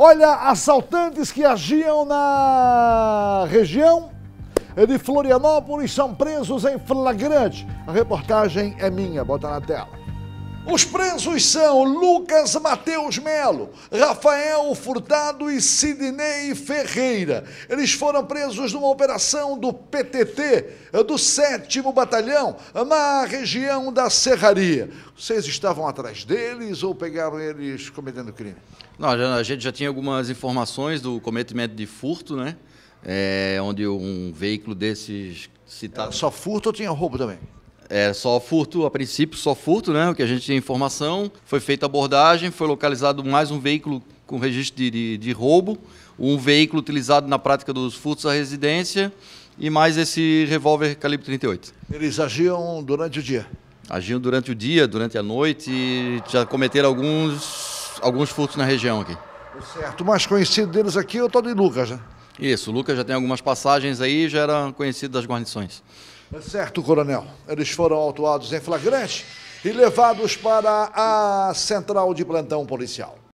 Olha, assaltantes que agiam na região de Florianópolis são presos em flagrante. A reportagem é minha, bota na tela. Os presos são Lucas Mateus Melo, Rafael Furtado e Sidney Ferreira. Eles foram presos numa operação do PTT, do 7 Batalhão, na região da Serraria. Vocês estavam atrás deles ou pegaram eles cometendo crime? Não, a gente já tinha algumas informações do cometimento de furto, né? É, onde um veículo desses citado. Era só furto ou tinha roubo também? É só furto, a princípio, só furto, né? O que a gente tinha informação. Foi feita abordagem, foi localizado mais um veículo com registro de, de, de roubo, um veículo utilizado na prática dos furtos à residência e mais esse revólver calibre 38. Eles agiam durante o dia? Agiam durante o dia, durante a noite, e já cometeram alguns, alguns furtos na região aqui. Certo, o mais conhecido deles aqui é o tal e Lucas, né? Isso, o Lucas já tem algumas passagens aí, já era conhecido das guarnições. É certo, coronel. Eles foram autuados em flagrante e levados para a central de plantão policial.